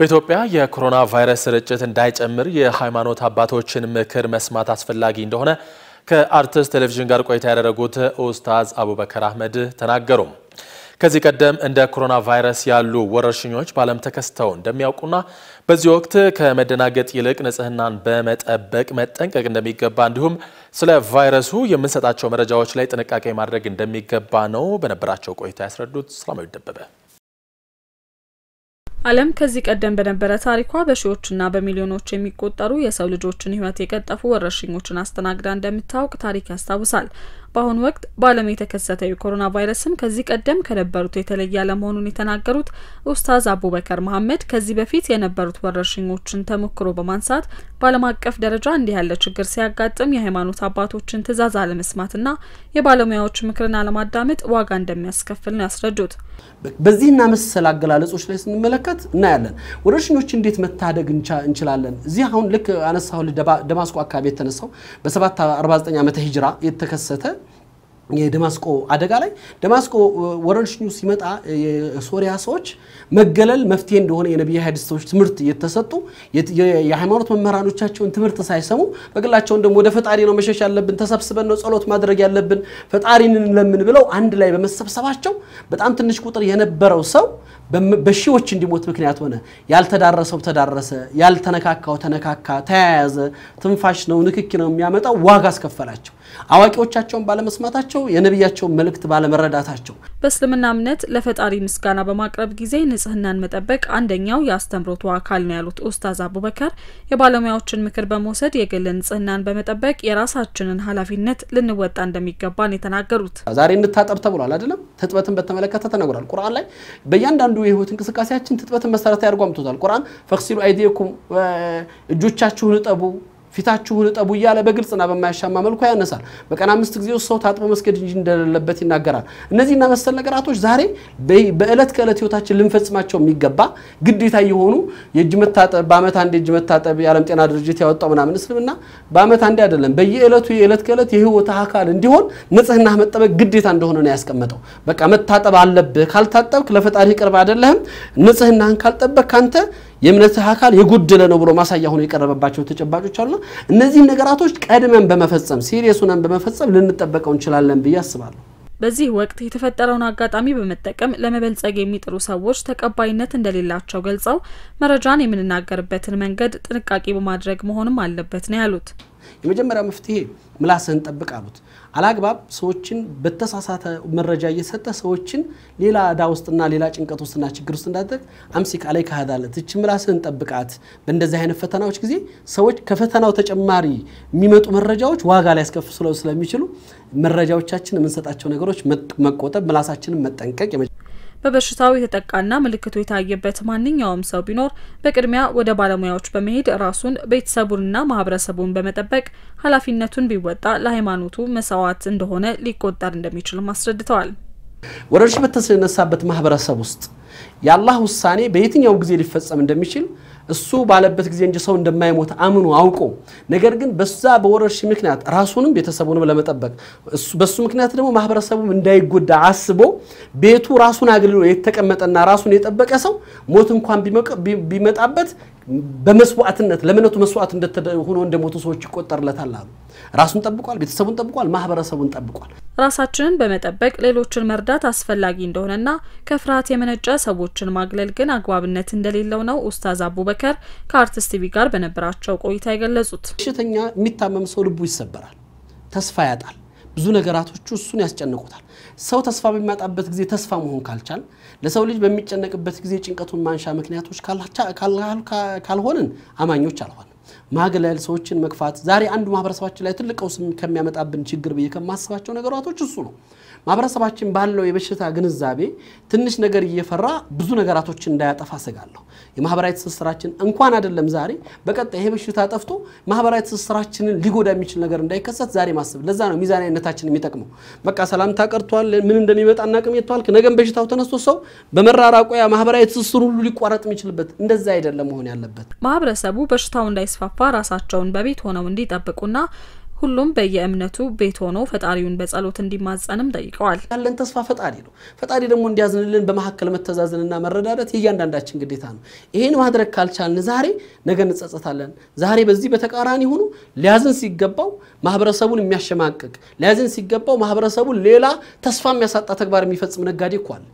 በኢትዮጵያ የኮሮና ቫይረስ ስርጭት እንዳይጨምር የሃይማኖት አባቶችን ምክር መስማት አስፈላጊ እንደሆነ ከአርትስ ቴሌቪዥን ጋር ቆይታ ያደረጉት ኡስታዝ አቡበከር አህመድ ተናገሩ። ከዚህ ቀደም እንደ ኮሮና ቫይረስ ያሉ ወረርሽኞች በዓለም ተከስተው እንደሚያውቁና በዚህ ወቅት ከመደናገጥ ይልቅ ንጽህናን በመጠበቅ መጠንቀቅ እንደሚገባ እንዲሁም ስለ ቫይረሱ የምንሰጣቸው መረጃዎች ላይ ጥንቃቄ ማድረግ እንደሚገባ ነው በነበራቸው ቆይታ ያስረዱት ሰላማዊ ደበበ ዓለም ከዚህ ቀደም በነበረ ታሪኳ በሺዎችና በሚሊዮኖች የሚቆጠሩ የሰው ልጆችን ሕይወት የቀጠፉ ወረርሽኞችን አስተናግዳ እንደምታውቅ ታሪክ ያስታውሳል። በአሁኑ ወቅት በዓለም የተከሰተው የኮሮና ቫይረስም ከዚህ ቀደም ከነበሩት የተለየ አለመሆኑን የተናገሩት ኡስታዝ አቡበከር መሀመድ ከዚህ በፊት የነበሩት ወረርሽኞችን ተሞክሮ በማንሳት በዓለም አቀፍ ደረጃ እንዲህ ያለ ችግር ሲያጋጥም የሃይማኖት አባቶችን ትዕዛዝ አለመስማትና የባለሙያዎች ምክርን አለማዳመጥ ዋጋ እንደሚያስከፍል ነው ያስረዱት። በዚህና መሰል አገላለጾች ላይ ስንመለከት እናያለን። ወረርሽኞች እንዴት መታደግ እንችላለን? እዚህ አሁን ልክ አነሳሁ፣ ደማስቆ አካባቢ የተነሳው በ749 ዓመተ ሂጅራ የተከሰተ የደማስቆ አደጋ ላይ ደማስቆ ወረርሽኙ ሲመጣ የሶሪያ ሰዎች መገለል መፍትሄ እንደሆነ የነቢይ ሀዲሶች ትምህርት የተሰጡ የሃይማኖት መምህራኖቻቸውን ትምህርት ሳይሰሙ በግላቸውን ደግሞ ወደ ፈጣሪ ነው መሸሽ ያለብን፣ ተሰብስበን ነው ጸሎት ማድረግ ያለብን፣ ፈጣሪን እንለምን ብለው አንድ ላይ በመሰብሰባቸው በጣም ትንሽ ቁጥር የነበረው ሰው በሺዎች እንዲሞት ምክንያት ሆነ። ያልተዳረሰው ተዳረሰ፣ ያልተነካካው ተነካካ፣ ተያያዘ። ትንፋሽ ነው፣ ንክኪ ነው የሚያመጣው። ዋጋ አስከፈላቸው። አዋቂዎቻቸውን ባለመስማታቸው ራሳቸው የነቢያቸውን መልእክት ባለመረዳታቸው በእስልምና እምነት ለፈጣሪ ምስጋና በማቅረብ ጊዜ ንጽህናን መጠበቅ አንደኛው የአስተምሮቱ አካል ነው ያሉት ኡስታዝ አቡበከር የባለሙያዎችን ምክር በመውሰድ የግል ንጽህናን በመጠበቅ የራሳችንን ኃላፊነት ልንወጣ እንደሚገባን የተናገሩት ዛሬ እንታጠብ ተብሏል አይደለም። ትጥበትን በተመለከተ ተነግሯል ቁርአን ላይ። በእያንዳንዱ የህይወት እንቅስቃሴያችን ትጥበትን መሰረት ያድርጎ ቁርአን ፈክሲሉ አይዲኩም እጆቻችሁን እጠቡ ፊታችሁን እጠቡ እያለ በግልጽና በማያሻማ መልኩ ያነሳል። በቀን አምስት ጊዜ ውስጥ ሰው ታጥቦ መስገድ እንጂ እንደሌለበት ይናገራል። እነዚህና መሰል ነገራቶች ዛሬ በዕለት ከዕለት ህይወታችን ልንፈጽማቸው የሚገባ ግዴታ የሆኑ የእጅ መታጠብ በአመት አንድ የእጅ መታጠብ የዓለም ጤና ድርጅት ያወጣው ምናምን እስልምና በአመት አንድ አይደለም በየዕለቱ የዕለት ከዕለት የህይወት አካል እንዲሆን ንጽህና መጠበቅ ግዴታ እንደሆነ ነው ያስቀመጠው። በቃ መታጠብ አለብህ። ካልታጠብክ ለፈጣሪ ቅርብ አይደለህም። ንጽህናህን ካልጠበቅ ካንተ የእምነትህ አካል የጎደለ ነው ብሎ ማሳያ ሆኖ የቀረበባቸው ተጨባጮች አሉና እነዚህን ነገራቶች ቀድመን በመፈጸም ሲሪየስ ሆነን በመፈጸም ልንጠበቀው እንችላለን ብዬ አስባለሁ። በዚህ ወቅት የተፈጠረውን አጋጣሚ በመጠቀም ለመበልጸግ የሚጥሩ ሰዎች ተቀባይነት እንደሌላቸው ገልጸው መረጃን የምንናገርበትን መንገድ ጥንቃቄ በማድረግ መሆንም አለበት ነው ያሉት። የመጀመሪያው መፍትሄ ምላስህን ጠብቅ አሉት። አላግባብ ሰዎችን በተሳሳተ መረጃ እየሰጠ ሰዎችን ሌላ እዳ ውስጥና ሌላ ጭንቀት ውስጥና ችግር ውስጥ እንዳደረግ አምሲክ አለይ ካህዳለት እች ምላስህን ጠብቃት። በእንደዚህ አይነት ፈተናዎች ጊዜ ሰዎች ከፈተናው ተጨማሪ የሚመጡ መረጃዎች ዋጋ ላይ ስለሚችሉ መረጃዎቻችን የምንሰጣቸው ነገሮች መቆጠብ፣ ምላሳችንን መጠንቀቅ በበሽታው የተጠቃና ምልክቱ የታየበት ማንኛውም ሰው ቢኖር በቅድሚያ ወደ ባለሙያዎች በመሄድ ራሱን ቤተሰቡንና ማህበረሰቡን በመጠበቅ ኃላፊነቱን ቢወጣ ለሃይማኖቱ መስዋዕት እንደሆነ ሊቆጠር እንደሚችልም አስረድተዋል። ወረርሽኝ በተነሳበት ማህበረሰብ ውስጥ የአላህ ውሳኔ በየትኛውም ጊዜ ሊፈጸም እንደሚችል እሱ ባለበት ጊዜ እንጂ ሰው እንደማይሞት አምኖ አውቆ ነገር ግን በዛ በወረርሽ ምክንያት ራሱንም ቤተሰቡንም ለመጠበቅ በሱ ምክንያት ደግሞ ማህበረሰቡ እንዳይጎዳ አስቦ ቤቱ ራሱን አግልሎ የተቀመጠና ራሱን የጠበቀ ሰው ሞት እንኳን ቢመጣበት በመስዋዕትነት ለእምነቱ መስዋዕት ሆኖ እንደሞቱ ሰዎች ይቆጠርለታል አሉ። ራሱን ጠብቋል፣ ቤተሰቡን ጠብቋል፣ ማህበረሰቡን ጠብቋል። ራሳችንን በመጠበቅ ሌሎችን መርዳት አስፈላጊ እንደሆነና ከፍርሃት የመነጨ ሰዎችን ማግለል ግን አግባብነት እንደሌለው ነው ኡስታዝ አቡበከር ከአርቲስት ቲቪ ጋር በነበራቸው ቆይታ የገለጹት። በሽተኛ የሚታመም ሰው ልቡ ይሰበራል፣ ተስፋ ያጣል። ብዙ ነገራቶቹ እሱን ያስጨንቁታል። ሰው ተስፋ በሚያጣበት ጊዜ ተስፋ መሆን ካልቻል፣ ለሰው ልጅ በሚጨነቅበት ጊዜ ጭንቀቱን ማንሻ ምክንያቶች ካልሆንን አማኞች አልሆንም። ማግለል፣ ሰዎችን መግፋት ዛሬ አንዱ ማህበረሰባችን ላይ ትልቅ ቀውስ ከሚያመጣብን ችግር ብዬ ከማስባቸው ነገራቶች እሱ ነው። ማህበረሰባችን ባለው የበሽታ ግንዛቤ ትንሽ ነገር እየፈራ ብዙ ነገራቶችን እንዳያጠፋ ስጋለሁ። የማህበራዊ ትስስራችን እንኳን አይደለም ዛሬ በቀጣይ ይሄ በሽታ ጠፍቶ ማህበራዊ ትስስራችንን ሊጎዳ የሚችል ነገር እንዳይከሰት ዛሬ ማሰብ። ለዛ ነው ሚዛናዊነታችን የሚጠቅመው። በቃ ሰላምታ ቀርቷል፣ ምን እንደሚመጣ አናቅም የተዋልክ ነገም በሽታው ተነስቶ ሰው በመራራቆያ ማህበራዊ ትስስር ሁሉ ሊቋረጥ የሚችልበት እንደዛ አይደለም መሆን ያለበት። ማህበረሰቡ በሽታው እንዳይስፋፋ አባ ራሳቸውን በቤት ሆነው እንዲጠብቁና ሁሉም በየእምነቱ ቤት ሆኖ ፈጣሪውን በጸሎት እንዲማጸንም ጠይቀዋል። ያለን ተስፋ ፈጣሪ ነው። ፈጣሪ ደግሞ እንዲያዝንልን በመካከል መተዛዘንና መረዳዳት የእያንዳንዳችን ግዴታ ነው። ይህን ማድረግ ካልቻልን ዛሬ ነገ እንጸጸታለን። ዛሬ በዚህ በተቃራኒ ሆኖ ሊያዝን ሲገባው ማህበረሰቡን የሚያሸማቅቅ ሊያዝን ሲገባው ማህበረሰቡን ሌላ ተስፋ የሚያሳጣ ተግባር የሚፈጽም ነጋዴ እኮ አለ።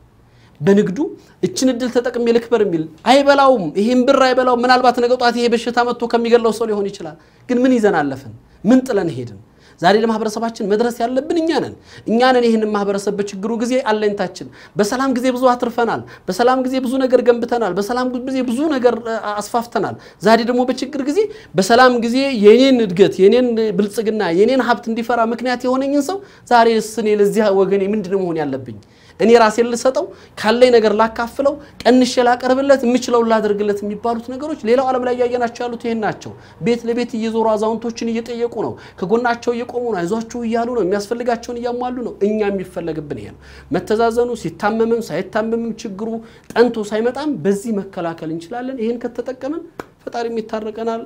በንግዱ እችን እድል ተጠቅሜ ልክበር የሚል አይበላውም። ይሄን ብር አይበላውም። ምናልባት ነገ ጧት ይሄ በሽታ መጥቶ ከሚገለው ሰው ሊሆን ይችላል። ግን ምን ይዘን አለፍን? ምን ጥለን ሄድን? ዛሬ ለማህበረሰባችን መድረስ ያለብን እኛ ነን። እኛ ነን ይህንን ማህበረሰብ በችግሩ ጊዜ አለኝታችን። በሰላም ጊዜ ብዙ አትርፈናል። በሰላም ጊዜ ብዙ ነገር ገንብተናል። በሰላም ጊዜ ብዙ ነገር አስፋፍተናል። ዛሬ ደግሞ በችግር ጊዜ በሰላም ጊዜ የኔን እድገት፣ የኔን ብልጽግና፣ የኔን ሀብት እንዲፈራ ምክንያት የሆነኝን ሰው ዛሬ ስኔ ለዚህ ወገኔ ምንድን መሆን ያለብኝ እኔ ራሴን ልሰጠው፣ ካለኝ ነገር ላካፍለው፣ ቀንሼ ላቀርብለት፣ የምችለውን ላደርግለት የሚባሉት ነገሮች ሌላው ዓለም ላይ እያየናቸው ያሉት ይህን ናቸው። ቤት ለቤት እየዞሩ አዛውንቶችን እየጠየቁ ነው። ከጎናቸው እየቆሙ ነው። አይዟችሁ እያሉ ነው። የሚያስፈልጋቸውን እያሟሉ ነው። እኛ የሚፈለግብን ይሄ ነው። መተዛዘኑ ሲታመምም ሳይታመምም ችግሩ ጠንቶ ሳይመጣም በዚህ መከላከል እንችላለን። ይህን ከተጠቀምን ፈጣሪም ይታረቀናል።